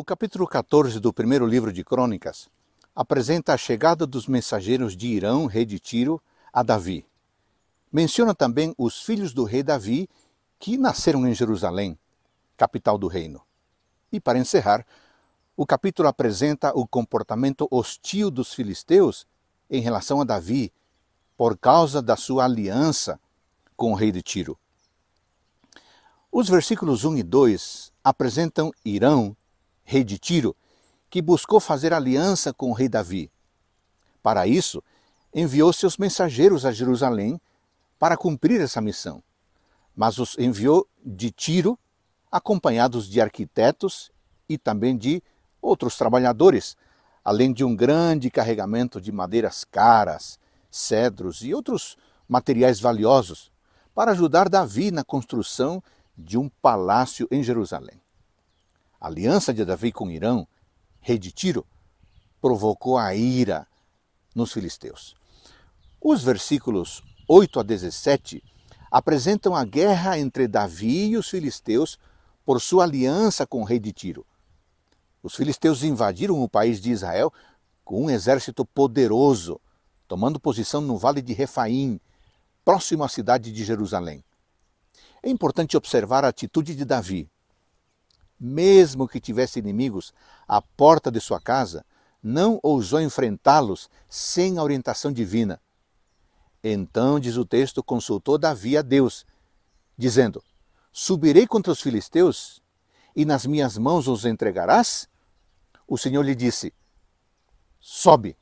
O capítulo 14 do primeiro livro de Crônicas apresenta a chegada dos mensageiros de Irão, rei de Tiro, a Davi. Menciona também os filhos do rei Davi que nasceram em Jerusalém, capital do reino. E para encerrar, o capítulo apresenta o comportamento hostil dos filisteus em relação a Davi, por causa da sua aliança com o rei de Tiro. Os versículos 1 e 2 apresentam Irão rei de Tiro, que buscou fazer aliança com o rei Davi. Para isso, enviou seus mensageiros a Jerusalém para cumprir essa missão, mas os enviou de Tiro, acompanhados de arquitetos e também de outros trabalhadores, além de um grande carregamento de madeiras caras, cedros e outros materiais valiosos, para ajudar Davi na construção de um palácio em Jerusalém a aliança de Davi com Irã, rei de Tiro, provocou a ira nos filisteus. Os versículos 8 a 17 apresentam a guerra entre Davi e os filisteus por sua aliança com o rei de Tiro. Os filisteus invadiram o país de Israel com um exército poderoso, tomando posição no vale de Refaim, próximo à cidade de Jerusalém. É importante observar a atitude de Davi mesmo que tivesse inimigos à porta de sua casa, não ousou enfrentá-los sem a orientação divina. Então, diz o texto, consultou Davi a Deus, dizendo: Subirei contra os filisteus e nas minhas mãos os entregarás? O Senhor lhe disse: Sobe,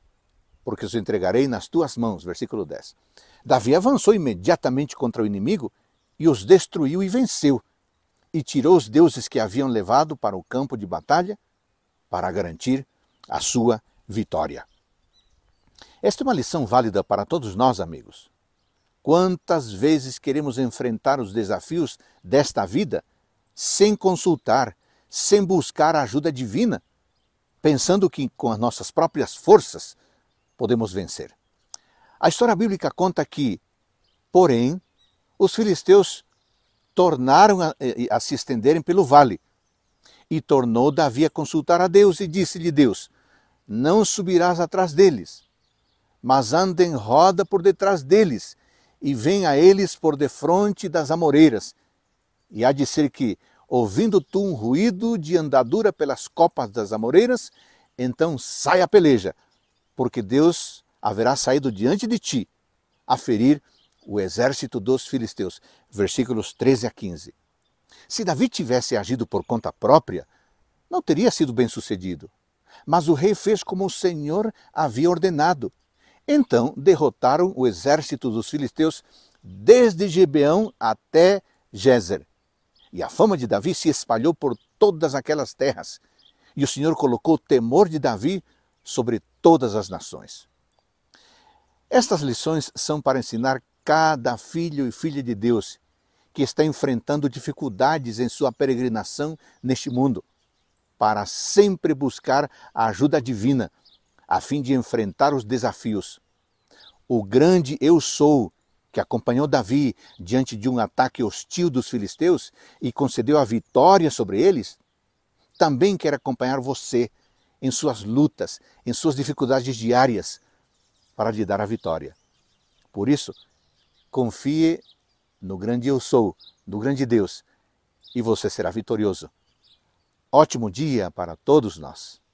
porque os entregarei nas tuas mãos. Versículo 10. Davi avançou imediatamente contra o inimigo e os destruiu e venceu e tirou os deuses que haviam levado para o campo de batalha para garantir a sua vitória. Esta é uma lição válida para todos nós, amigos. Quantas vezes queremos enfrentar os desafios desta vida sem consultar, sem buscar a ajuda divina, pensando que com as nossas próprias forças podemos vencer. A história bíblica conta que, porém, os filisteus tornaram a, eh, eh, a se estenderem pelo vale. E tornou Davi a consultar a Deus e disse-lhe Deus: Não subirás atrás deles, mas anda em roda por detrás deles e vem a eles por defronte das amoreiras. E há de ser que, ouvindo tu um ruído de andadura pelas copas das amoreiras, então sai a peleja, porque Deus haverá saído diante de ti a ferir o exército dos filisteus. Versículos 13 a 15. Se Davi tivesse agido por conta própria, não teria sido bem sucedido. Mas o rei fez como o Senhor havia ordenado. Então derrotaram o exército dos filisteus desde Gibeão até Gezer. E a fama de Davi se espalhou por todas aquelas terras. E o Senhor colocou o temor de Davi sobre todas as nações. Estas lições são para ensinar cada filho e filha de Deus que está enfrentando dificuldades em sua peregrinação neste mundo, para sempre buscar a ajuda divina, a fim de enfrentar os desafios. O grande Eu Sou, que acompanhou Davi diante de um ataque hostil dos filisteus e concedeu a vitória sobre eles, também quer acompanhar você em suas lutas, em suas dificuldades diárias, para lhe dar a vitória. Por isso, confie no grande eu sou, no grande Deus, e você será vitorioso. Ótimo dia para todos nós.